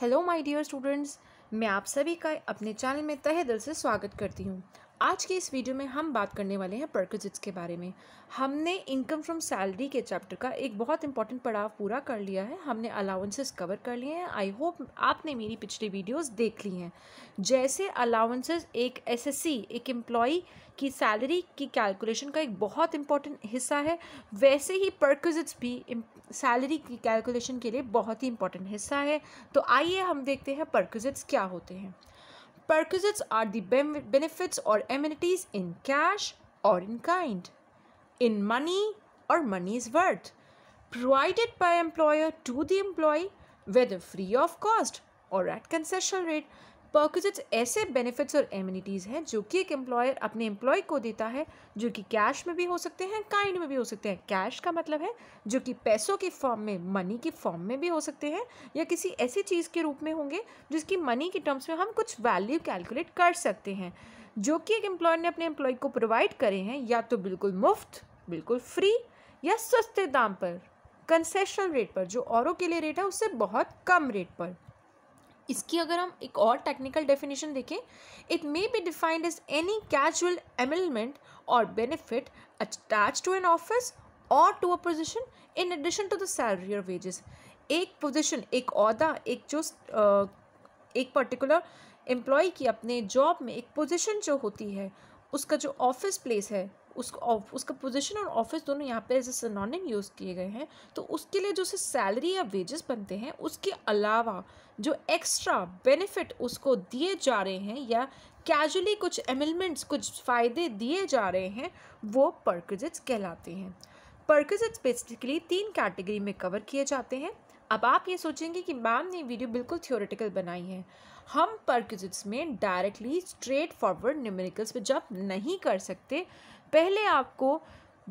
hello my dear students मैं आप सभी का अपने चैनल में तहे दिल से स्वागत करती हूँ आज के इस वीडियो में हम बात करने वाले हैं परकजिट्स के बारे में हमने इनकम फ्रॉम सैलरी के चैप्टर का एक बहुत इंपॉर्टेंट पड़ाव पूरा कर लिया है हमने अलाउंसेस कवर कर लिए हैं आई होप आपने मेरी पिछली वीडियोस देख ली हैं जैसे अलाउंसेस एक एसएससी एक एम्प्लॉय की सैलरी की कैलकुलेशन का एक बहुत इंपॉर्टेंट हिस्सा है वैसे ही परकजिट्स भी सैलरी की कैलकुलेशन के लिए बहुत ही इंपॉर्टेंट हिस्सा है तो आइए हम देखते हैं परकजिट्स क्या होते हैं Perquisites are the benefits or amenities in cash or in kind, in money or money's worth, provided by employer to the employee, whether free of cost or at concession rate पर्कजेट्स ऐसे बेनिफिट्स और amenities हैं जो कि एक employer अपने employ को देता है जो कि कैश में भी हो सकते हैं काइंड में भी हो सकते हैं कैश का मतलब है जो कि पैसों के फॉर्म में मनी के फॉर्म में भी हो सकते हैं या किसी ऐसी चीज़ के रूप में होंगे जिसकी मनी के टर्म्स में हम कुछ वैल्यू कैलकुलेट कर सकते हैं जो कि एक एम्प्लॉयर ने अपने एम्प्लॉय को प्रोवाइड करे हैं या तो बिल्कुल मुफ्त बिल्कुल फ्री या सस्ते दाम पर कंसेशनल रेट पर जो औरों के लिए रेट है उससे बहुत कम रेट पर इसकी अगर हम एक और टेक्निकल डेफिनेशन देखें it may be defined as any casual emolument or benefit attached to an office or to a position in addition to the salary or wages एक पोजिशन एक अहदा एक जो एक पर्टिकुलर एम्प्लॉय की अपने जॉब में एक पोजिशन जो होती है उसका जो ऑफिस प्लेस है उसको उसका पोजीशन और ऑफिस दोनों यहाँ पे एज ए यूज़ किए गए हैं तो उसके लिए जो उसे सैलरी या वेजेस बनते हैं उसके अलावा जो एक्स्ट्रा बेनिफिट उसको दिए जा रहे हैं या कैजुअली कुछ एमिलमेंट्स कुछ फ़ायदे दिए जा रहे हैं वो परक्रजिट्स कहलाते हैं पर्कजिट्स बेसिकली तीन कैटेगरी में कवर किए जाते हैं अब आप ये सोचेंगे कि मैम ने वीडियो बिल्कुल थियोरेटिकल बनाई है हम परक्रजिट्स में डायरेक्टली स्ट्रेट फॉरवर्ड न्यूमेरिकल्स पे जब नहीं कर सकते पहले आपको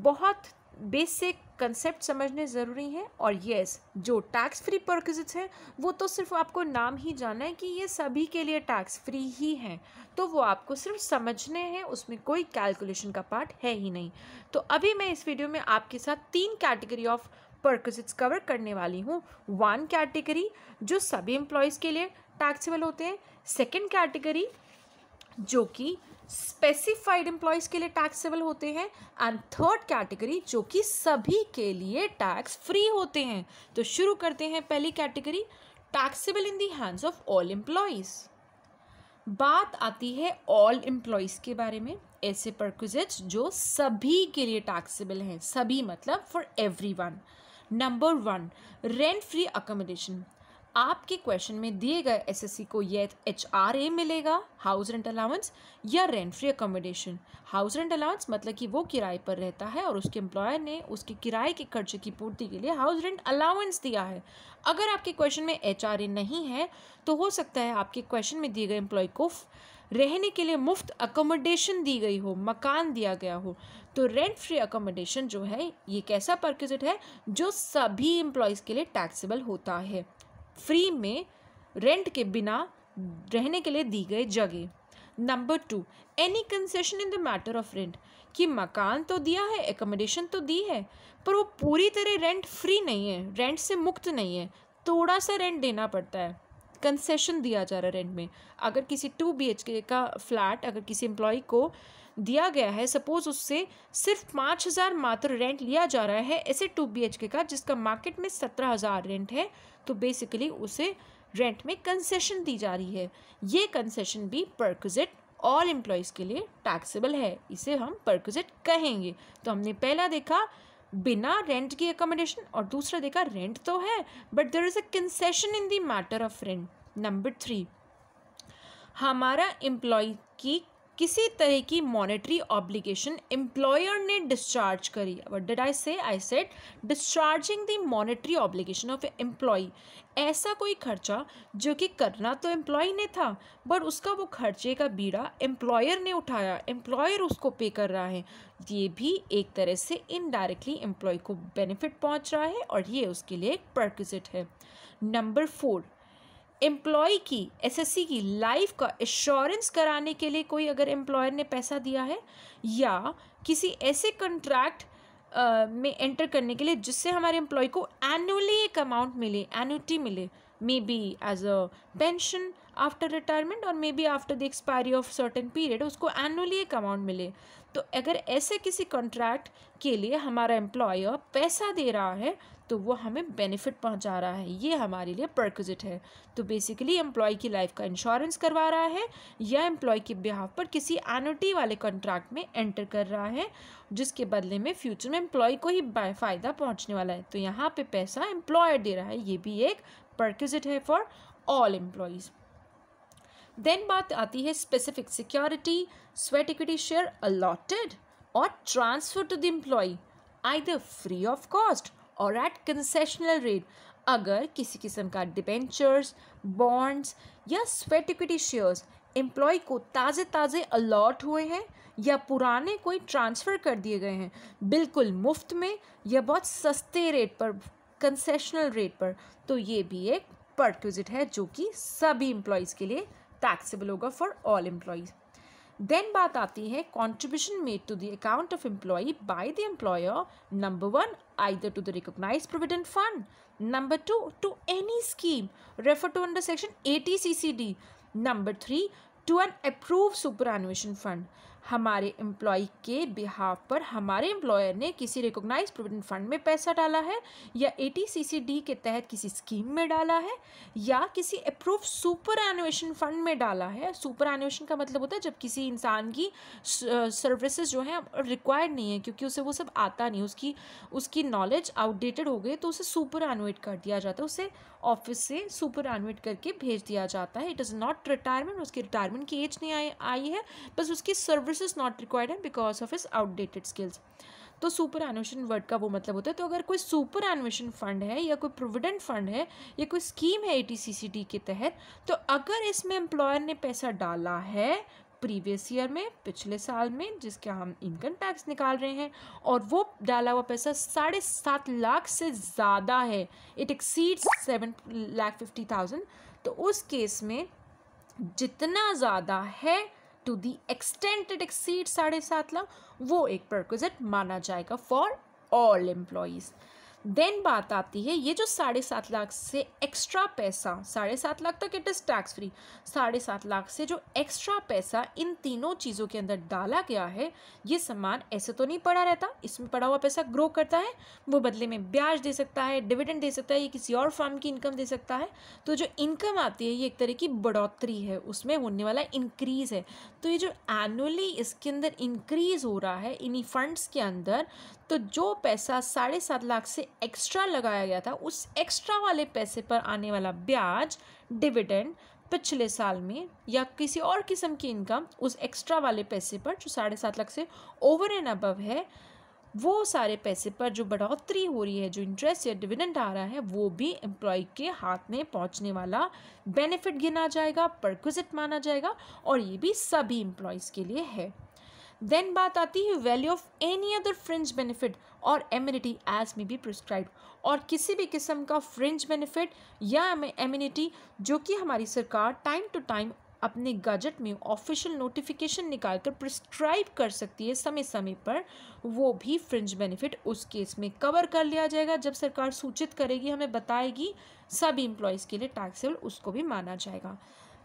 बहुत बेसिक कंसेप्ट समझने ज़रूरी हैं और यस जो टैक्स फ्री पर्कजिट्स हैं वो तो सिर्फ आपको नाम ही जाना है कि ये सभी के लिए टैक्स फ्री ही हैं तो वो आपको सिर्फ समझने हैं उसमें कोई कैलकुलेशन का पार्ट है ही नहीं तो अभी मैं इस वीडियो में आपके साथ तीन कैटेगरी ऑफ पर्कजिट्स कवर करने वाली हूँ वन कैटेगरी जो सभी एम्प्लॉयज़ के लिए टैक्सेबल होते हैं सेकेंड कैटेगरी जो कि स्पेसिफाइड एम्प्लॉयज़ के लिए टैक्सेबल होते हैं एंड थर्ड कैटेगरी जो कि सभी के लिए टैक्स फ्री होते हैं तो शुरू करते हैं पहली category taxable in the hands of all employees बात आती है ऑल एम्प्लॉयज़ के बारे में ऐसे परक्विजिट्स जो सभी के लिए टैक्सेबल हैं सभी मतलब for every one number one rent free accommodation आपके क्वेश्चन में दिए गए एसएससी को ये एच आर ए मिलेगा हाउस रेंट अलाउंस या rent free accommodation house rent allowance मतलब कि वो किराए पर रहता है और उसके एम्प्लॉयर ने उसके किराए के खर्चे की पूर्ति के लिए हाउस रेंट अलाउंस दिया है अगर आपके क्वेश्चन में एच आर ए नहीं है तो हो सकता है आपके क्वेश्चन में दिए गए एम्प्लॉय को रहने के लिए मुफ्त अकोमोडेशन दी गई हो मकान दिया गया हो तो रेंट फ्री अकोमोडेशन जो है ये कैसा परक्विजिट है जो सभी एम्प्लॉयज़ के लिए टैक्सेबल होता है फ्री में रेंट के बिना रहने के लिए दी गई जगह number two any concession in the matter of rent कि मकान तो दिया है एकोमोडेशन तो दी है पर वो पूरी तरह रेंट फ्री नहीं है रेंट से मुक्त नहीं है थोड़ा सा रेंट देना पड़ता है कंसेशन दिया जा रहा है रेंट में अगर किसी टू बी एच के का फ्लैट अगर किसी एम्प्लॉय को दिया गया है सपोज उससे सिर्फ पाँच हज़ार मात्र रेंट लिया जा रहा है ऐसे टू बी एच के का जिसका मार्केट में सत्रह हज़ार रेंट है तो बेसिकली उसे रेंट में कंसेशन दी जा रही है ये कंसेशन भी परक्विजिट ऑल एम्प्लॉयज़ के लिए टैक्सेबल है इसे हम परक्विजिट कहेंगे तो हमने पहला देखा बिना रेंट की एकोमोडेशन और दूसरा देखा रेंट तो है but there is a concession in the matter of rent number three हमारा एम्प्लॉय की किसी तरह की मॉनेटरी ऑब्लिगेशन एम्प्लॉयर ने डिस्चार्ज करी what did I say I said discharging the monetary obligation of employee ऐसा कोई खर्चा जो कि करना तो एम्प्लॉय ने था बट उसका वो खर्चे का बीड़ा एम्प्लॉयर ने उठाया एम्प्लॉयर उसको पे कर रहा है ये भी एक तरह से इनडायरेक्टली एम्प्लॉय को बेनिफिट पहुंच रहा है और ये उसके लिए एक प्रक्विजिट है नंबर फोर एम्प्लॉय की एसएससी की लाइफ का इंश्योरेंस कराने के लिए कोई अगर एम्प्लॉयर ने पैसा दिया है या किसी ऐसे कंट्रैक्ट में एंटर करने के लिए जिससे हमारे एम्प्लॉय को एनुअली एक अमाउंट मिले एनुटी मिले may be as a pension after retirement और may be after the expiry of certain period उसको एनुअली एक अमाउंट मिले तो अगर ऐसे किसी कॉन्ट्रैक्ट के लिए हमारा एम्प्लॉयर पैसा दे रहा है तो वो हमें बेनिफिट पहुंचा रहा है ये हमारे लिए परक्विजिट है तो बेसिकली एम्प्लॉय की लाइफ का इंश्योरेंस करवा रहा है या एम्प्लॉय के बिहाफ पर किसी एनोटी वाले कॉन्ट्रैक्ट में एंटर कर रहा है जिसके बदले में फ्यूचर में एम्प्लॉय को ही फ़ायदा पहुँचने वाला है तो यहाँ पर पैसा एम्प्लॉयर दे रहा है ये भी एक परक्विजिट है फॉर ऑल एम्प्लॉयज़ देन बात आती है specific security sweat equity share allotted or transfer to the employee the free of cost or at concessional rate अगर किसी किस्म का डिबेंचर्स बॉन्ड्स या स्वेट इक्विटी शेयर्स एम्प्लॉय को ताज़े ताज़े अलॉट हुए हैं या पुराने कोई ट्रांसफ़र कर दिए गए हैं बिल्कुल मुफ्त में या बहुत सस्ते रेट पर कंसेशनल रेट पर तो ये भी एक परक्यूजिट है जो कि सभी एम्प्लॉयज़ के लिए टैक्सेबल होगा फॉर ऑल एम्प्लॉयज़ देन बात आती है contribution made to the account of employee by the employer number one either to the recognise provident fund number two to any scheme refer to under section A T C C D number three to an approve superannuation fund हमारे employee के behalf पर हमारे employer ने किसी recognise provident fund में पैसा डाला है या ए टी के तहत किसी स्कीम में डाला है या किसी अप्रूव सुपर एनुएशन फंड में डाला है सुपर एनुएशन का मतलब होता है जब किसी इंसान की सर्विसेज जो हैं रिक्वायर्ड नहीं है क्योंकि उसे वो सब आता नहीं उसकी उसकी नॉलेज आउटडेटेड हो गई तो उसे सुपर एनुएट कर दिया जाता है उसे ऑफिस से सुपर एनुएट करके भेज दिया जाता है इट इज़ नॉट रिटायरमेंट उसकी रिटायरमेंट की एज नहीं आई आई है बस उसकी इज नॉट रिक्वायर्ड है because of is outdated skills तो सुपर एनुएशन वर्ड का वो मतलब होता है तो अगर कोई सुपर एनुएशन फंड है या कोई प्रोविडेंट फंड है या कोई स्कीम है ए के तहत तो अगर इसमें एम्प्लॉयर ने पैसा डाला है प्रीवियस ईयर में पिछले साल में जिसका हम इनकम टैक्स निकाल रहे हैं और वो डाला हुआ पैसा साढ़े सात लाख से ज़्यादा है it exceed seven lakh fifty thousand तो उस केस में जितना ज़्यादा है to the extent it exceed साढ़े सात लाख वो एक प्रक्विजिट माना जाएगा फॉर ऑल एम्प्लॉयज़ देन बात आती है ये जो साढ़े सात लाख से एक्स्ट्रा पैसा साढ़े सात लाख तक इट इज़ टैक्स फ्री साढ़े सात लाख से जो एक्स्ट्रा पैसा इन तीनों चीज़ों के अंदर डाला गया है ये सामान ऐसे तो नहीं पड़ा रहता इसमें पड़ा हुआ पैसा ग्रो करता है वो बदले में ब्याज दे सकता है डिविडेंड दे सकता है ये किसी और फार्म की इनकम दे सकता है तो जो इनकम आती है ये एक तरह की बढ़ोतरी है उसमें होने वाला इंक्रीज़ है तो ये जो एनुअली इसके अंदर इंक्रीज़ हो रहा है इन्हीं फंड्स के अंदर तो जो पैसा साढ़े सात लाख से एक्स्ट्रा लगाया गया था उस एक्स्ट्रा वाले पैसे पर आने वाला ब्याज डिविडेंड पिछले साल में या किसी और किस्म की इनकम उस एक्स्ट्रा वाले पैसे पर जो साढ़े सात लाख से ओवर एंड अबव है वो सारे पैसे पर जो बढ़ोतरी हो रही है जो इंटरेस्ट या डिविडेंड आ रहा है वो भी एम्प्लॉय के हाथ में पहुंचने वाला बेनिफिट गिना जाएगा परक्विजिट माना जाएगा और ये भी सभी एम्प्लॉयज़ के लिए है देन बात आती है value of any other fringe benefit or amenity as may be prescribe or किसी भी किस्म का फ्रिंज बेनिफिट या एम्यूनिटी जो कि हमारी सरकार टाइम टू टाइम अपने गजट में ऑफिशियल नोटिफिकेशन निकाल कर प्रिस्क्राइब कर सकती है समय समय पर वो भी फ्रिंज बेनिफिट उस केस में कवर कर लिया जाएगा जब सरकार सूचित करेगी हमें बताएगी सभी एम्प्लॉयज़ के लिए टैक्सेबल उसको भी माना जाएगा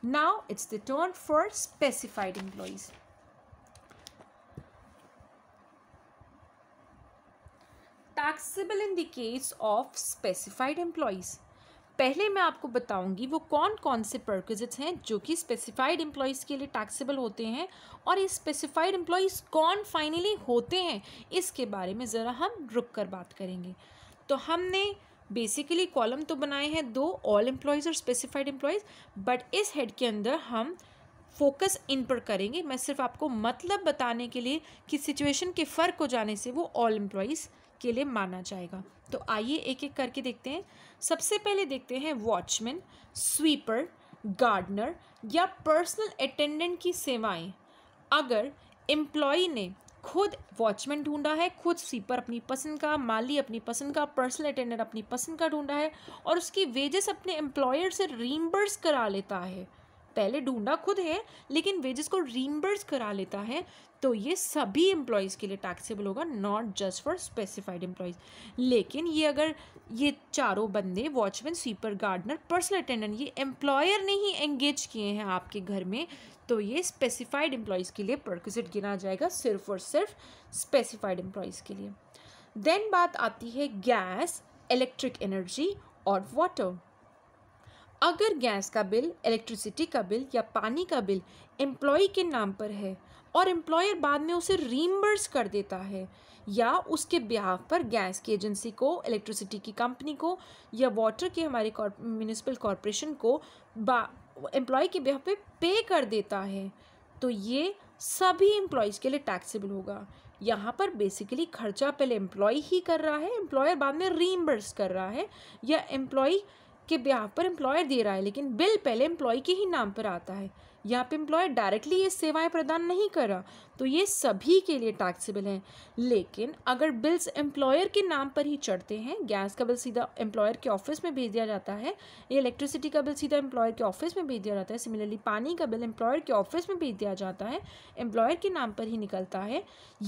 now it's the turn for specified employees taxable in the case of specified employees पहले मैं आपको बताऊंगी वो कौन कौन से परक्विजिट्स हैं जो कि स्पेसिफाइड एम्प्लॉयज़ के लिए टैक्सेबल होते हैं और ये स्पेसिफाइड एम्प्लॉयज़ कौन फाइनली होते हैं इसके बारे में ज़रा हम रुक कर बात करेंगे तो हमने बेसिकली कॉलम तो बनाए हैं दो ऑल एम्प्लॉयज़ और स्पेसिफाइड एम्प्लॉयज़ बट इस हेड के अंदर हम फोकस इन पर करेंगे मैं सिर्फ आपको मतलब बताने के लिए कि सिचुएशन के फ़र्क हो जाने से वो ऑल एम्प्लॉयज़ के लिए माना जाएगा तो आइए एक एक करके देखते हैं सबसे पहले देखते हैं वॉचमैन स्वीपर गार्डनर या पर्सनल अटेंडेंट की सेवाएं अगर एम्प्लॉई ने खुद वॉचमैन ढूंढा है खुद स्वीपर अपनी पसंद का माली अपनी पसंद का पर्सनल अटेंडेंट अपनी पसंद का ढूंढा है और उसकी वेजेस अपने एम्प्लॉयर से रीमबर्स करा लेता है पहले ढूंढा खुद है लेकिन वेजेस को रीमबर्स करा लेता है तो ये सभी एम्प्लॉयज़ के लिए टैक्सेबल होगा not just for specified employees लेकिन ये अगर ये चारों बंदे watchman sweeper gardener personal attendant ये एम्प्लॉयर ने ही एंगेज किए हैं आपके घर में तो ये स्पेसिफाइड एम्प्लॉयज़ के लिए परक्विजिट गिना जाएगा सिर्फ और सिर्फ स्पेसिफाइड एम्प्लॉयज़ के लिए देन बात आती है gas electric energy or water अगर गैस का बिल इलेक्ट्रिसिटी का बिल या पानी का बिल एम्प्लॉय के नाम पर है और एम्प्लॉयर बाद में उसे रीमबर्स कर देता है या उसके बिहाफ पर गैस की एजेंसी को इलेक्ट्रिसिटी की कंपनी को या वाटर के हमारे म्यूनिसपल कॉरपोरेशन को एम्प्लॉय के बिहाफ पे पे कर देता है तो ये सभी एम्प्लॉयज़ के लिए टैक्सेबल होगा यहाँ पर बेसिकली खर्चा पहले एम्प्लॉय ही कर रहा है एम्प्लॉयर बाद में रीमबर्स कर रहा है या एम्प्लॉय के यहाँ पर एम्प्लॉयर दे रहा है लेकिन बिल पहले एम्प्लॉय के ही नाम पर आता है यहाँ पे एम्प्लॉयर डायरेक्टली ये सेवाएं प्रदान नहीं कर रहा तो ये सभी के लिए टैक्सेबल हैं लेकिन अगर बिल्स एम्प्लॉयर के नाम पर ही चढ़ते हैं गैस का बिल सीधा एम्प्लॉयर के ऑफिस में भेज दिया जाता है या इलेक्ट्रिसिटी का बिल सीधा एम्प्लॉयर के ऑफिस में भेज दिया जाता है सिमिलरली पानी का बिल एम्प्लॉयर के ऑफिस में भेज दिया जाता है एम्प्लॉयर के नाम पर ही निकलता है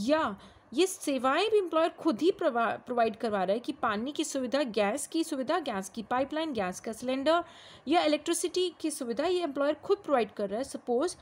या ये सेवाएं भी एम्प्लॉयर खुद ही प्रोवाइड करवा रहा है कि पानी की सुविधा गैस की सुविधा गैस की पाइपलाइन गैस का सिलेंडर या इलेक्ट्रिसिटी की सुविधा ये एम्प्लॉयर खुद प्रोवाइड कर रहा है सपोज़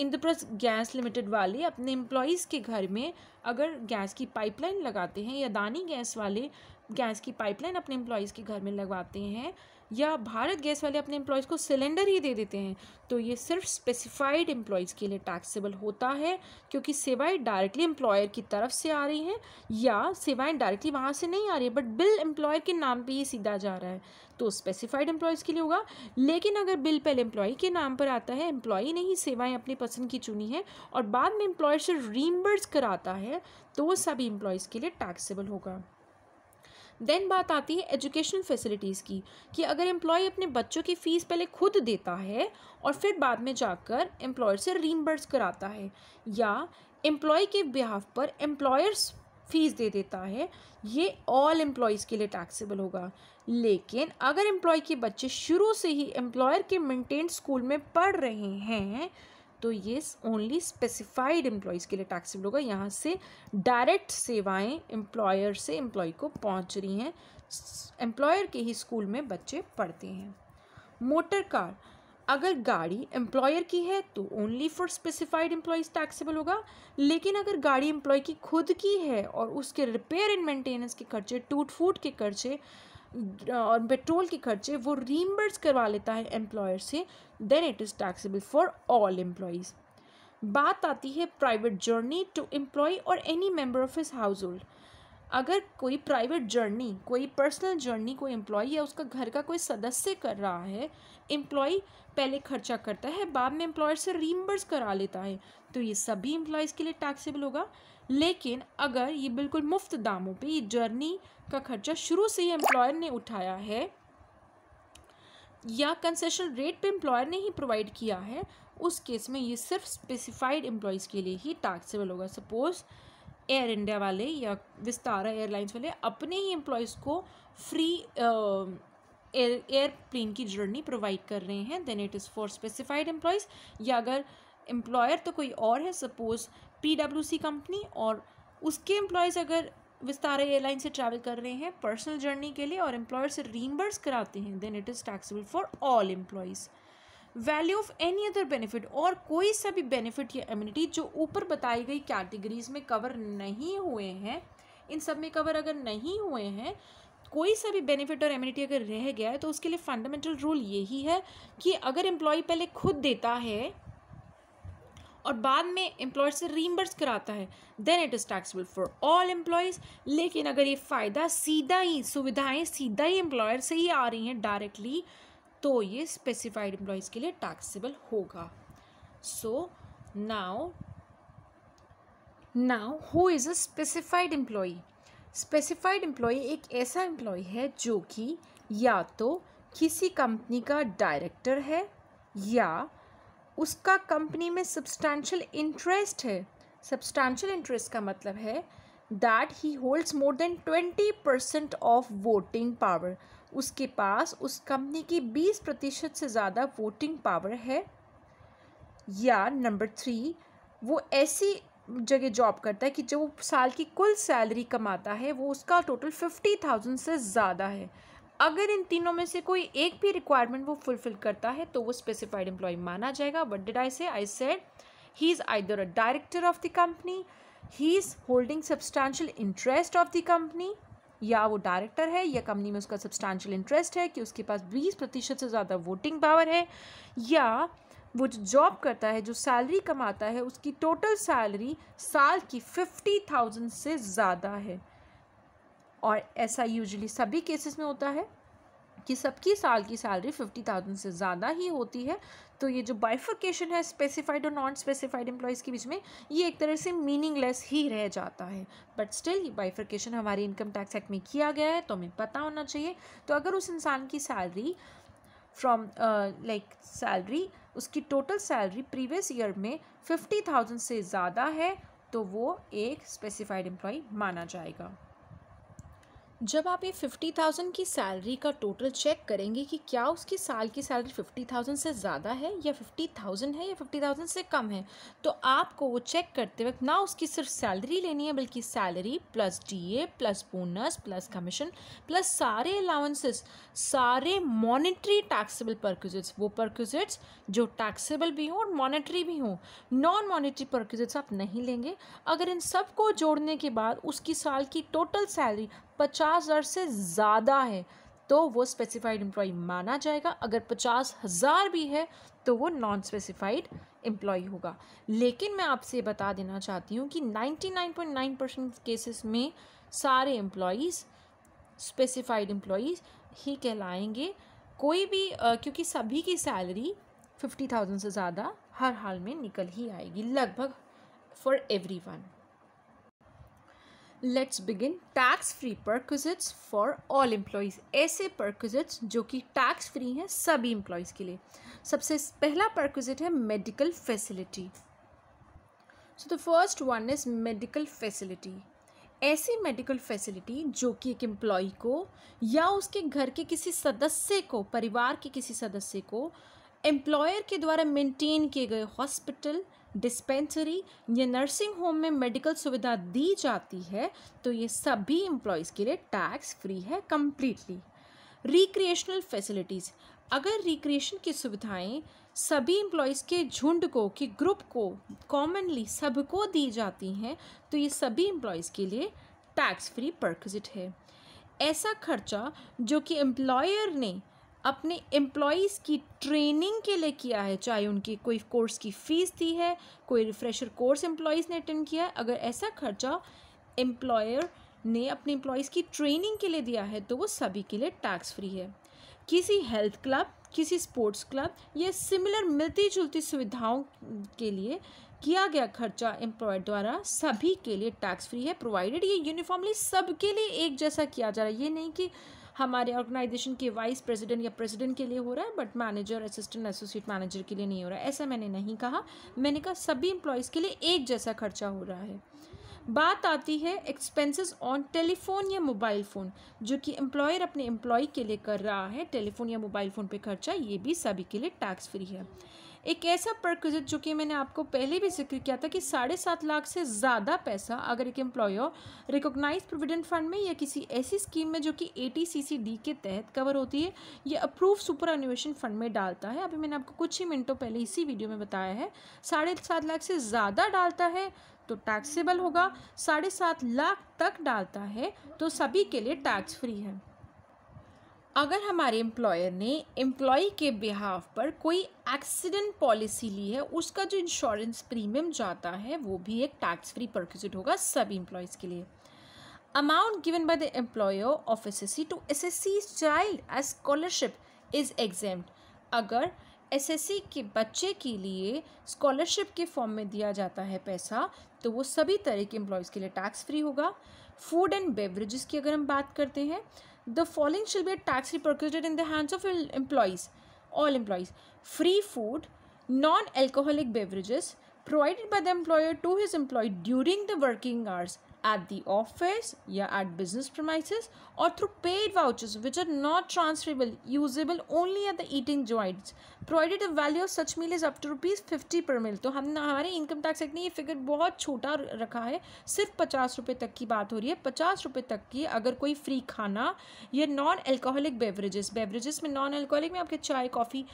इंद्रप्रस गैस लिमिटेड वाले अपने एम्प्लॉयज़ के घर में अगर गैस की पाइपलाइन लगाते हैं या दानी गैस वाले गैस की पाइपलाइन अपने एम्प्लॉयज़ के घर में लगवाते हैं या भारत गैस वाले अपने एम्प्लॉयज़ को सिलेंडर ही दे देते हैं तो ये सिर्फ स्पेसिफाइड एम्प्लॉयज़ के लिए टैक्सेबल होता है क्योंकि सेवाएं डायरेक्टली एम्प्लॉयर की तरफ से आ रही हैं या सेवाएं डायरेक्टली वहाँ से नहीं आ रही बट बिल एम्प्लॉयर के नाम पर ही सीधा जा रहा है तो स्पेसिफाइड एम्प्लॉयज़ के लिए होगा लेकिन अगर बिल पहले एम्प्लॉयी के नाम पर आता है एम्प्लॉय ने ही सेवाएँ अपनी पसंद की चुनी है और बाद में एम्प्लॉयर से रीमबर्स कराता है तो वो सभी एम्प्लॉयज़ के लिए टैक्सेबल होगा देन बात आती है एजुकेशनल फैसिलिटीज़ की कि अगर एम्प्लॉय अपने बच्चों की फ़ीस पहले खुद देता है और फिर बाद में जाकर एम्प्लॉयर से रीमबर्स कराता है या एम्प्लॉय के बिहाफ पर एम्प्लॉयर्स फीस दे देता है ये ऑल एम्प्लॉयज़ के लिए टैक्सेबल होगा लेकिन अगर एम्प्लॉय के बच्चे शुरू से ही एम्प्लॉयर के मेंटेन स्कूल में पढ़ रहे हैं तो ये ओनली स्पेसिफाइड एम्प्लॉयज़ के लिए टैक्सीबल होगा यहाँ से डायरेक्ट सेवाएं एम्प्लॉयर से एम्प्लॉय को पहुँच रही हैं एम्प्लॉयर के ही स्कूल में बच्चे पढ़ते हैं मोटर कार अगर गाड़ी एम्प्लॉयर की है तो only for specified employees taxable होगा लेकिन अगर गाड़ी एम्प्लॉय की खुद की है और उसके रिपेयर एंड मेंटेनेंस के खर्चे टूट फूट के खर्चे और पेट्रोल के खर्चे वो रीमबर्स करवा लेता है एम्प्लॉयर से then it is taxable for all employees बात आती है private journey to employee or any member of his household अगर कोई प्राइवेट जर्नी कोई पर्सनल जर्नी कोई एम्प्लॉय या उसका घर का कोई सदस्य कर रहा है एम्प्लॉय पहले खर्चा करता है बाद में एम्प्लॉयर से रीम्बर्स करा लेता है तो ये सभी एम्प्लॉयज़ के लिए टैक्सेबल होगा लेकिन अगर ये बिल्कुल मुफ्त दामों पे ये जर्नी का खर्चा शुरू से ही एम्प्लॉयर ने उठाया है या कंसेशन रेट पे एम्प्लॉयर ने ही प्रोवाइड किया है उस केस में ये सिर्फ स्पेसिफाइड एम्प्लॉयज़ के लिए ही टैक्सेबल होगा सपोज़ एयर इंडिया वाले या विस्तारा एयरलाइंस वाले अपने ही एम्प्लॉयज़ को फ्री एयर एयरप्लेन की जर्नी प्रोवाइड कर रहे हैं then it is for specified employees या अगर एम्प्लॉयर तो कोई और है suppose P W C company और उसके एम्प्लॉयज़ अगर विस्तारा एयरलाइन से ट्रैवल कर रहे हैं पर्सनल जर्नी के लिए और एम्प्लॉयर से रीमबर्स कराते हैं then it is taxable for all employees value of any other benefit और कोई सा भी बेनिफिट या एम्यूनिटी जो ऊपर बताई गई कैटेगरीज में कवर नहीं हुए हैं इन सब में कवर अगर नहीं हुए हैं कोई सा भी बेनिफिट और एम्यूनिटी अगर रह गया है तो उसके लिए फंडामेंटल रूल यही है कि अगर एम्प्लॉय पहले खुद देता है और बाद में एम्प्लॉय से रीमबर्स कराता है then it is taxable for all employees लेकिन अगर ये फ़ायदा सीधा ही सुविधाएं सीधा ही एम्प्लॉयर से ही आ रही हैं डायरेक्टली तो ये स्पेसिफाइड एम्प्लॉयज़ के लिए टैक्सेबल होगा so now now who is a specified employee specified employee एक ऐसा एम्प्लॉय है जो कि या तो किसी कंपनी का डायरेक्टर है या उसका कंपनी में सब्सटैंशियल इंटरेस्ट है सब्सटैंशल इंटरेस्ट का मतलब है that he holds more than twenty percent of voting power उसके पास उस कंपनी की बीस प्रतिशत से ज़्यादा वोटिंग पावर है या नंबर थ्री वो ऐसी जगह जॉब करता है कि जो साल की कुल सैलरी कमाता है वो उसका टोटल फिफ्टी थाउजेंड से ज़्यादा है अगर इन तीनों में से कोई एक भी रिक्वायरमेंट वो फुलफिल करता है तो वो स्पेसिफाइड एम्प्लॉय माना जाएगा what did I say I said he is either a director of the company he is holding substantial interest of the company या वो डायरेक्टर है या कंपनी में उसका सब्सटैंशियल इंटरेस्ट है कि उसके पास बीस प्रतिशत से ज़्यादा वोटिंग पावर है या वो जो जॉब करता है जो सैलरी कमाता है उसकी टोटल सैलरी साल की फिफ्टी थाउजेंड से ज़्यादा है और ऐसा यूजली सभी केसेस में होता है कि सबकी साल की सैलरी फिफ्टी थाउजेंड से ज़्यादा ही होती है तो ये जो बाइफिकेशन है स्पेसिफाइड और नॉन स्पेसिफाइड एम्प्लॉयज़ के बीच में ये एक तरह से मीनिंगलेस ही रह जाता है बट स्टिल ये बाइफिकेशन हमारे इनकम टैक्स एक्ट में किया गया है तो हमें पता होना चाहिए तो अगर उस इंसान की सैलरी फ्रॉम लाइक सैलरी उसकी टोटल सैलरी प्रीवियस ईयर में फिफ्टी थाउजेंड से ज़्यादा है तो वो एक स्पेसिफाइड एम्प्लॉय माना जाएगा जब आप ये फिफ्टी थाउजेंड की सैलरी का टोटल चेक करेंगे कि क्या उसकी साल की सैलरी फिफ्टी थाउजेंड से ज़्यादा है या फिफ्टी थाउजेंड है या फिफ्टी थाउजेंड से कम है तो आपको वो चेक करते वक्त ना उसकी सिर्फ सैलरी लेनी है बल्कि salary plus D A plus bonus plus commission plus सारे अलाउंसेस सारे मॉनिटरी टैक्सेबल परक्यूजिट्स वो परक्यूजिट्स जो टैक्सेबल भी हों और मॉनिटरी भी हों नॉन मॉनिटरी परक्यूजिट्स आप नहीं लेंगे अगर इन सब को जोड़ने के बाद उसकी साल की टोटल सैलरी पचास हज़ार से ज़्यादा है तो वो स्पेसिफाइड एम्प्लॉय माना जाएगा अगर पचास हज़ार भी है तो वो नॉन स्पेसिफाइड एम्प्लॉय होगा लेकिन मैं आपसे बता देना चाहती हूँ कि ninety nine point nine percent cases में सारे एम्प्लॉयज़ स्पेसिफाइड एम्प्लॉयज़ ही कहलाएंगे कोई भी आ, क्योंकि सभी की सैलरी फिफ्टी थाउजेंड से ज़्यादा हर हाल में निकल ही आएगी लगभग for every one let's begin tax free perquisites for all employees ऐसे परक्विजिट्स जो कि टैक्स फ्री हैं सभी एम्प्लॉयज़ के लिए सबसे पहला परक्विजिट है medical facility so the first one is medical facility ऐसी मेडिकल फैसिलिटी जो कि एक एम्प्लॉय को या उसके घर के किसी सदस्य को परिवार के किसी सदस्य को एम्प्लॉयर के द्वारा मेंटेन किए गए हॉस्पिटल डिस्पेंसरी या नर्सिंग होम में मेडिकल सुविधा दी जाती है तो ये सभी एम्प्लॉयज़ के लिए टैक्स फ्री है कम्प्लीटली रिक्रिएशनल फैसिलिटीज़ अगर रिक्रिएशन की सुविधाएं सभी एम्प्लॉयज़ के झुंड को कि ग्रुप को कॉमनली सबको दी जाती हैं तो ये सभी एम्प्लॉयज़ के लिए टैक्स फ्री परकजिट है ऐसा खर्चा जो कि एम्प्लॉयर ने अपने एम्प्लॉयज़ की ट्रेनिंग के लिए किया है चाहे उनकी कोई कोर्स की फ़ीस दी है कोई रिफ्रेशर कोर्स एम्प्लॉयज़ ने अटेंड किया है अगर ऐसा खर्चा एम्प्लॉयर ने अपने एम्प्लॉयज़ की ट्रेनिंग के लिए दिया है तो वो सभी के लिए टैक्स फ्री है किसी हेल्थ क्लब किसी स्पोर्ट्स क्लब या सिमिलर मिलती जुलती सुविधाओं के लिए किया गया खर्चा एम्प्लॉयर द्वारा सभी के लिए टैक्स फ्री है प्रोवाइडेड ये यूनिफॉर्मली सबके लिए एक जैसा किया जा रहा है ये नहीं कि हमारे ऑर्गेनाइजेशन के वाइस प्रेसिडेंट या प्रेसिडेंट के लिए हो रहा है but manager assistant associate manager के लिए नहीं हो रहा है ऐसा मैंने नहीं कहा मैंने कहा सभी एम्प्लॉयज़ के लिए एक जैसा खर्चा हो रहा है बात आती है एक्सपेंसेस ऑन टेलीफोन या मोबाइल फ़ोन जो कि एम्प्लॉयर अपने एम्प्लॉय के लिए कर रहा है टेलीफोन या मोबाइल फ़ोन पे खर्चा ये भी सभी के लिए टैक्स फ्री है एक ऐसा प्रक्रिजिट जो कि मैंने आपको पहले भी जिक्र किया था कि साढ़े सात लाख से ज़्यादा पैसा अगर एक एम्प्लॉयर रिकॉग्नाइज प्रोविडेंट फंड में या किसी ऐसी स्कीम में जो कि ए टी के तहत कवर होती है या अप्रूव सुपर एनिवेशन फंड में डालता है अभी मैंने आपको कुछ ही मिनटों पहले इसी वीडियो में बताया है साढ़े सात लाख से ज़्यादा डालता है तो टैक्सेबल होगा साढ़े सात लाख तक डालता है तो सभी के लिए टैक्स फ्री है अगर हमारे एम्प्लॉयर ने एम्प्लॉय के बिहाफ पर कोई एक्सीडेंट पॉलिसी ली है उसका जो इंश्योरेंस प्रीमियम जाता है वो भी एक टैक्स फ्री परक्यूजिट होगा सभी एम्प्लॉयज़ के लिए amount given by the employer of S S C to S S C child as scholarship is exempt अगर एस एस सी के बच्चे के लिए स्कॉलरशिप के फॉर्म में दिया जाता है पैसा तो वो सभी तरह के एम्प्लॉयज़ के लिए टैक्स फ्री होगा फूड एंड बेवरेजेस की अगर हम बात करते हैं the following shall be a tax repercuted in the hands of employees all employees free food non alcoholic beverages provided by the employer to his employee during the working hours at the office yeah at business premises or through paid vouchers which are not transferable usable only at the eating joints provided the value of such meal is up to rupees fifty पर meal तो हम हमारे income tax act ने ये figure बहुत छोटा रखा है सिर्फ पचास रुपये तक की बात हो रही है पचास रुपये तक की अगर कोई फ्री खाना ये नॉन एल्कोहलिक बेवरेजेस बेवरेजेस में नॉन एल्कोहलिक में आपके चाय कॉफ़ी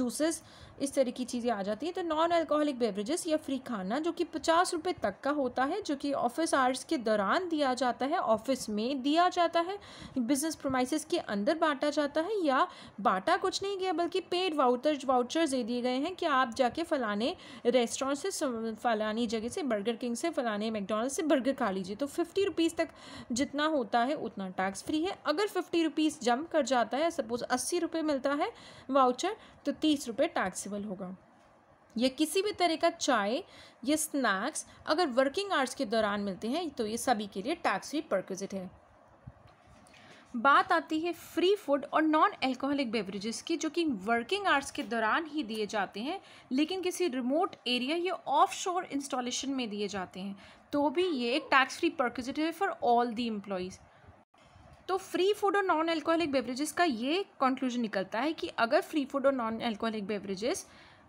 जूसेस इस तरह की चीज़ें आ जाती हैं तो नॉन एल्कोहलिक बेवरेजेस या फ्री खाना जो कि पचास रुपये तक का होता है जो कि ऑफिस आवर्स के दौरान दिया जाता है ऑफिस में दिया जाता है बिजनेस प्रोमाइसिस के अंदर बांटा जाता है या बांटा कुछ नहीं गया बल्कि पेड वाउचर्स वाउचर्स दे दिए गए हैं कि आप जाके फलाने रेस्टोरेंट से फलानी जगह से बर्गर किंग से फलाने मैकडोनल्ड से बर्गर खा लीजिए तो फिफ्टी रुपीज़ तक जितना होता है उतना टैक्स फ्री है अगर फिफ्टी रुपीज़ जंप कर जाता है सपोज़ अस्सी रुपये मिलता है वाउचर तो तीस रुपये टैक्सीबल होगा या किसी भी तरह का चाय या स्नैक्स अगर वर्किंग आवर्स के दौरान मिलते हैं तो ये सभी के लिए टैक्स फ्री परक्विजिट है बात आती है फ्री फूड और नॉन अल्कोहलिक बेवरेजेस की जो कि वर्किंग आवर्स के दौरान ही दिए जाते हैं लेकिन किसी रिमोट एरिया या ऑफशोर इंस्टॉलेशन में दिए जाते हैं तो भी ये एक टैक्स फ्री परक्विजिट है फॉर ऑल दी एम्प्लॉयज़ तो फ्री फूड और नॉन अल्कोहलिक बेवरेजेस का ये कंक्लूजन निकलता है कि अगर फ्री फूड और नॉन अल्कोहलिक बेवरेजेस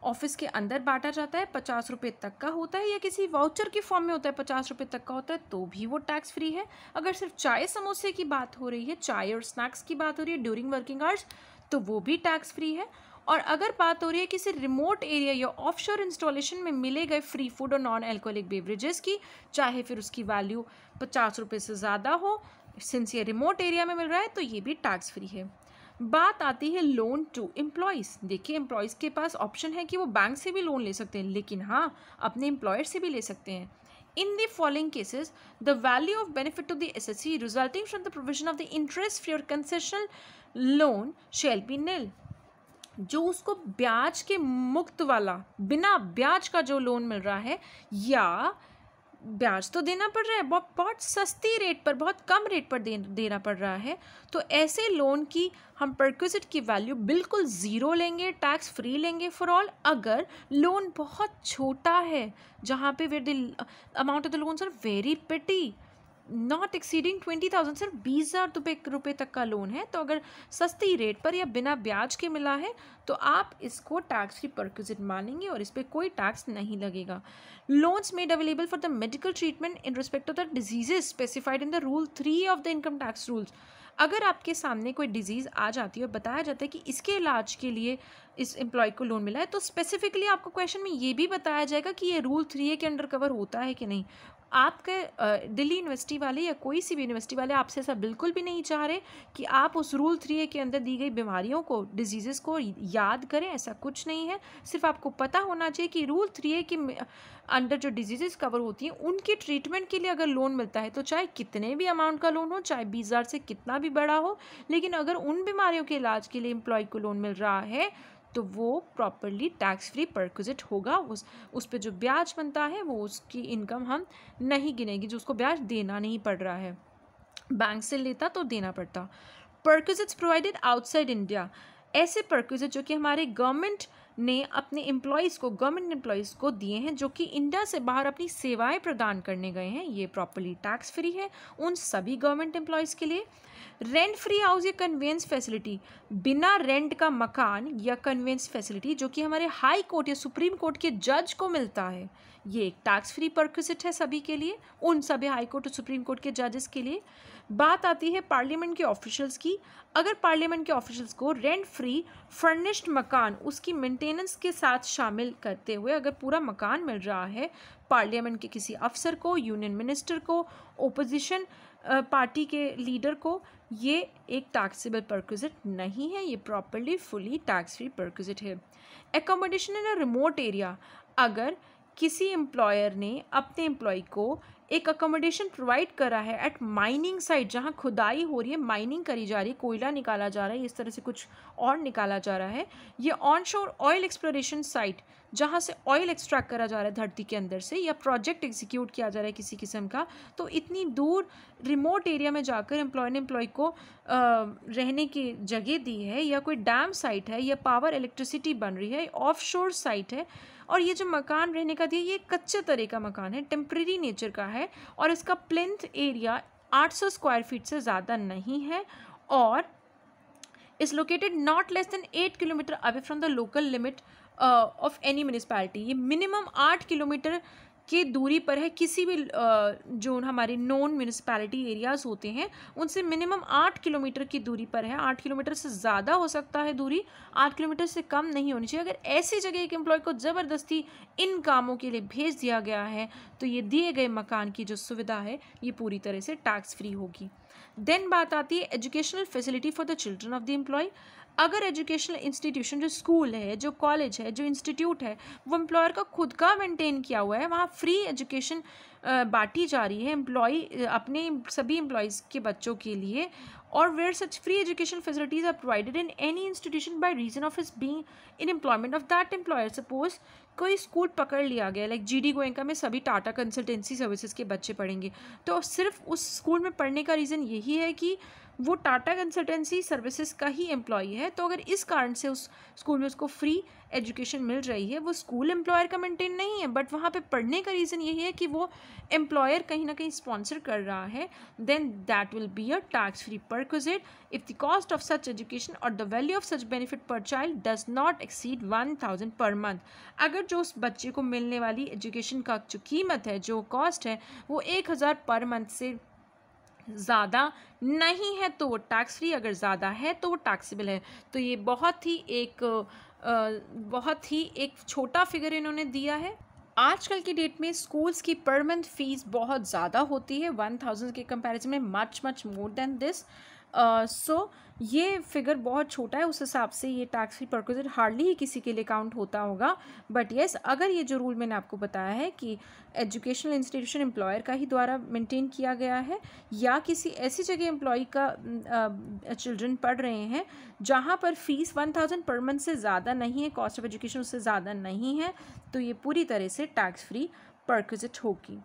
ऑफिस के अंदर बांटा जाता है पचास रुपये तक का होता है या किसी वाउचर के फॉर्म में होता है पचास रुपये तक का होता है तो भी वो टैक्स फ्री है अगर सिर्फ चाय समोसे की बात हो रही है चाय और स्नैक्स की बात हो रही है ड्यूरिंग वर्किंग आवर्स तो वो भी टैक्स फ्री है और अगर बात हो रही है किसी रिमोट एरिया या ऑफशोर इंस्टॉलेशन में मिले गए फ्री फूड और नॉन एल्कोहलिक बेवरेजेस की चाहे फिर उसकी वैल्यू पचास रुपये से ज़्यादा हो सिंस ये रिमोट एरिया में मिल रहा है तो ये भी टैक्स फ्री है बात आती है लोन टू एम्प्लॉयज़ देखिए एम्प्लॉयज़ के पास ऑप्शन है कि वो बैंक से भी लोन ले सकते हैं लेकिन हाँ अपने एम्प्लॉयर से भी ले सकते हैं in the following cases the value of benefit to the S S C resulting from the provision of the interest for concessional loan shall be nil जो उसको ब्याज के मुक्त वाला बिना ब्याज का जो लोन मिल रहा है या ब्याज तो देना पड़ रहा है बहुत बहुत सस्ती रेट पर बहुत कम रेट पर दे, देना पड़ रहा है तो ऐसे लोन की हम परक्विजिट की वैल्यू बिल्कुल ज़ीरो लेंगे टैक्स फ्री लेंगे फॉर ऑल अगर लोन बहुत छोटा है जहाँ पे where the amount of the loans are very petty not exceeding twenty thousand सिर्फ बीस हज़ार रुपये तो रुपये तक का लोन है तो अगर सस्ती रेट पर या बिना ब्याज के मिला है तो आप इसको टैक्स फ्री परक्यूजिट मानेंगे और इस पर कोई टैक्स नहीं लगेगा loans made available for the medical treatment in respect of the diseases specified in the rule three of the income tax rules अगर आपके सामने कोई डिजीज़ आ जाती है और बताया जाता है कि इसके इलाज के लिए इस एम्प्लॉय को लोन मिला है तो स्पेसिफिकली आपको क्वेश्चन में ये भी बताया जाएगा कि ये रूल थ्री ए के अंडर कवर होता है कि नहीं आपके दिल्ली यूनिवर्सिटी वाले या कोई सी भी यूनिवर्सिटी वाले आपसे ऐसा बिल्कुल भी नहीं चाह रहे कि आप उस रूल थ्री ए के अंदर दी गई बीमारियों को डिजीज़ को याद करें ऐसा कुछ नहीं है सिर्फ आपको पता होना चाहिए कि रूल थ्री ए के अंडर जो डिजीज़ कवर होती हैं उनके ट्रीटमेंट के लिए अगर लोन मिलता है तो चाहे कितने भी अमाउंट का लोन हो चाहे बीस हज़ार से कितना भी बड़ा हो लेकिन अगर उन बीमारियों के इलाज के लिए एम्प्लॉय को लोन मिल रहा है तो वो प्रॉपरली टैक्स फ्री परक्विजिट होगा उस उस पर जो ब्याज बनता है वो उसकी इनकम हम नहीं गिनेंगे जो उसको ब्याज देना नहीं पड़ रहा है बैंक से लेता तो देना पड़ता परक्विजिट्स प्रोवाइडेड आउटसाइड इंडिया ऐसे परक्विजिट जो कि हमारे गवर्नमेंट ने अपने एम्प्लॉयज़ को गवर्नमेंट एम्प्लॉयज़ को दिए हैं जो कि इंडिया से बाहर अपनी सेवाएं प्रदान करने गए हैं ये प्रॉपर्ली टैक्स फ्री है उन सभी गवर्नमेंट एम्प्लॉयज़ के लिए रेंट फ्री हाउस या कन्वेंस फैसिलिटी बिना रेंट का मकान या कन्वेंस फैसिलिटी जो कि हमारे हाई कोर्ट या सुप्रीम कोर्ट के जज को मिलता है ये एक टैक्स फ्री परक्विजिट है सभी के लिए उन सभी हाई कोर्ट और सुप्रीम कोर्ट के जजेस के लिए बात आती है पार्लियामेंट के ऑफिशियल्स की अगर पार्लियामेंट के ऑफिशियल्स को रेंट फ्री फर्निश्ड मकान उसकी मेंटेनेंस के साथ शामिल करते हुए अगर पूरा मकान मिल रहा है पार्लियामेंट के किसी अफसर को यूनियन मिनिस्टर को ओपोजिशन पार्टी के लीडर को ये एक टैक्सेबल परक्विजिट नहीं है ये properly fully tax free perquisite है accommodation in a remote area अगर किसी एम्प्लॉयर ने अपने एम्प्लॉय को एक अकोमोडेशन प्रोवाइड करा है एट माइनिंग साइट जहाँ खुदाई हो रही है माइनिंग करी जा रही है कोयला निकाला जा रहा है इस तरह से कुछ और निकाला जा रहा है ये ऑन शोर ऑयल एक्सप्लोरेशन साइट जहाँ से ऑयल एक्सट्रैक्ट करा जा रहा है धरती के अंदर से या प्रोजेक्ट एग्जीक्यूट किया जा रहा है किसी किस्म का तो इतनी दूर रिमोट एरिया में जाकर एम्प्लॉय ने एम्प्लॉय को आ, रहने की जगह दी है या कोई डैम साइट है या पावर इलेक्ट्रिसिटी बन रही है ऑफ साइट है और ये जो मकान रहने का दिया ये कच्चे तरह का मकान है टेम्प्रेरी नेचर का है और इसका प्लेंथ एरिया 800 स्क्वायर फीट से ज़्यादा नहीं है और is located not less than eight kilometre away from the local limit of any municipality ये मिनिमम आठ किलोमीटर के दूरी पर है किसी भी जो हमारे नॉन म्यूनसिपैलिटी एरियाज़ होते हैं उनसे मिनिमम आठ किलोमीटर की दूरी पर है आठ किलोमीटर से ज़्यादा हो सकता है दूरी आठ किलोमीटर से कम नहीं होनी चाहिए अगर ऐसी जगह एक एम्प्लॉय को ज़बरदस्ती इन कामों के लिए भेज दिया गया है तो ये दिए गए मकान की जो सुविधा है ये पूरी तरह से टैक्स फ्री होगी देन बात आती है educational facility for the children of the employee अगर एजुकेशनल इंस्टीट्यूशन जो स्कूल है जो कॉलेज है जो इंस्टीट्यूट है वो एम्प्लॉयर का खुद का मेंटेन किया हुआ है वहाँ फ्री एजुकेशन बांटी जा रही है एम्प्लॉय अपने सभी एम्प्लॉयज़ के बच्चों के लिए और where such free education facilities are provided in any institution by reason of his being in employment of that employer suppose कोई स्कूल पकड़ लिया गया लाइक जी डी गोयंका में सभी टाटा कंसल्टेंसी सर्विसेज के बच्चे पढ़ेंगे तो सिर्फ उस स्कूल में पढ़ने का रीज़न यही है कि वो टाटा कंसल्टेंसी सर्विसेज का ही एम्प्लॉई है तो अगर इस कारण से उस स्कूल में उसको फ्री एजुकेशन मिल रही है वो स्कूल एम्प्लॉयर का मेंटेन नहीं है बट वहाँ पे पढ़ने का रीज़न यही है कि वो एम्प्लॉयर कहीं ना कहीं स्पॉन्सर कर रहा है then that will be a tax free perquisite if the cost of such education or the value of such benefit per child does not exceed one thousand per month अगर और जो उस बच्चे को मिलने वाली एजुकेशन का जो कीमत है जो कॉस्ट है वो एक हज़ार पर मंथ से ज़्यादा नहीं है तो वो टैक्स फ्री अगर ज़्यादा है तो वो टैक्सीबल है तो ये बहुत ही एक बहुत ही एक छोटा फिगर इन्होंने दिया है आजकल की डेट में स्कूल्स की मंथ फ़ीस बहुत ज़्यादा होती है वन थाउजेंड के कंपैरिजन में much much more than this so uh, so, ये फिगर बहुत छोटा है उस हिसाब से ये टैक्स फ्री परक्विजिट हार्डली ही किसी के लिए काउंट होता होगा बट येस yes, अगर ये जो रूल मैंने आपको बताया है कि एजुकेशनल इंस्टीट्यूशन एम्प्लॉयर का ही द्वारा मेंटेन किया गया है या किसी ऐसी जगह एम्प्लॉय का चिल्ड्रन uh, पढ़ रहे हैं जहाँ पर fees one thousand per month से ज़्यादा नहीं है कॉस्ट ऑफ एजुकेशन उससे ज़्यादा नहीं है तो ये पूरी तरह से टैक्स फ्री परक्विजिट होगी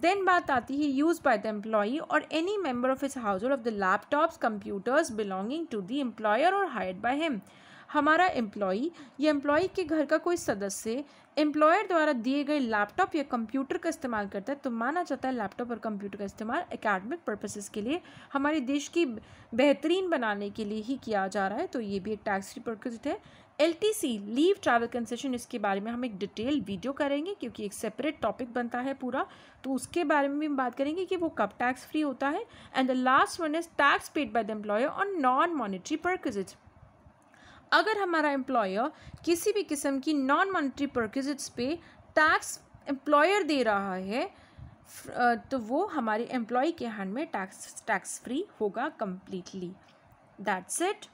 देन बात आती है use by the employee or any member of his household of the laptops computers belonging to the employer or hired by him हमारा एम्प्लॉई या एम्प्लॉई के घर का कोई सदस्य एम्प्लॉयर द्वारा दिए गए लैपटॉप या कंप्यूटर का इस्तेमाल करता है तो माना जाता है लैपटॉप और कंप्यूटर का इस्तेमाल एकेडमिक पर्पसेस के लिए हमारे देश की बेहतरीन बनाने के लिए ही किया जा रहा है तो ये भी एक टैक्स रिपोर्ट है एल लीव ट्रैवल कंसेशन इसके बारे में हम एक डिटेल वीडियो करेंगे क्योंकि एक सेपरेट टॉपिक बनता है पूरा तो उसके बारे में भी हम बात करेंगे कि वो कब टैक्स फ्री होता है and the last one is tax paid by the employer on non monetary perquisites अगर हमारा एम्प्लॉयर किसी भी किस्म की नॉन मॉनिटरी परक्विजिट्स पे टैक्स एम्प्लॉयर दे रहा है तो वो हमारे एम्प्लॉय के हैंड में टैक्स टैक्स फ्री होगा कम्प्लीटली दैट्स इट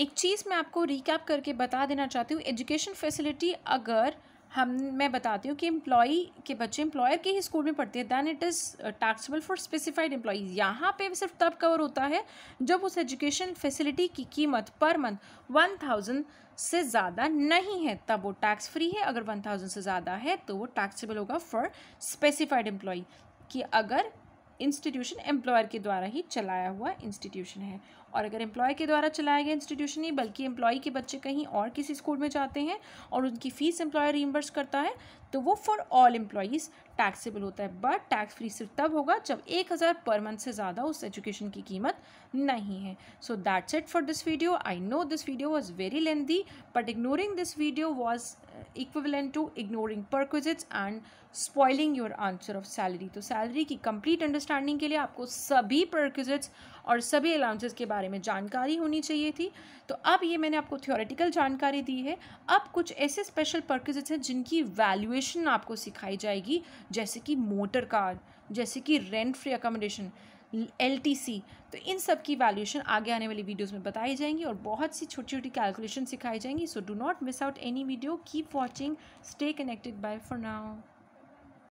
एक चीज़ मैं आपको रिकैप करके बता देना चाहती हूँ एजुकेशन फैसिलिटी अगर हम मैं बताती हूँ कि एम्प्लॉई के बच्चे एम्प्लॉयर के ही स्कूल में पढ़ते हैं then it is taxable for specified employees यहाँ पे सिर्फ तब कवर होता है जब उस एजुकेशन फैसिलिटी की कीमत पर मंथ वन थाउजेंड से ज़्यादा नहीं है तब वो टैक्स फ्री है अगर वन थाउजेंड से ज़्यादा है तो वो टैक्सेबल होगा फॉर स्पेसिफाइड एम्प्लॉय कि अगर इंस्टीट्यूशन एम्प्लॉयर के द्वारा ही चलाया हुआ इंस्टीट्यूशन है और अगर एम्प्लॉय के द्वारा चलाया गया इंस्टीट्यूशन नहीं बल्कि एम्प्लॉय के बच्चे कहीं और किसी स्कूल में जाते हैं और उनकी फ़ीस एम्प्लॉयर रिमबर्स करता है तो वो फॉर ऑल एम्प्लॉयज़ टैक्सेबल होता है बट टैक्स फ्री सिर्फ तब होगा जब एक हज़ार पर मंथ से ज़्यादा उस एजुकेशन की कीमत नहीं है so that's it for this video I know this video was very lengthy but ignoring this video was equivalent to ignoring perquisites and spoiling your answer of salary तो सैलरी की complete understanding के लिए आपको सभी perquisites और सभी allowances के बारे में जानकारी होनी चाहिए थी तो अब ये मैंने आपको थियोरेटिकल जानकारी दी है अब कुछ ऐसे स्पेशल परक्विजिट्स हैं जिनकी वैल्यूएशन आपको सिखाई जाएगी जैसे कि मोटर कार जैसे कि रेंट फ्री अकोमोडेशन एल तो इन सब की वैल्यूएशन आगे आने वाली वीडियोज़ में बताई जाएंगी और बहुत सी छोटी छोटी कैलकुलेशन सिखाई जाएंगी so do not miss out any video keep watching stay connected bye for now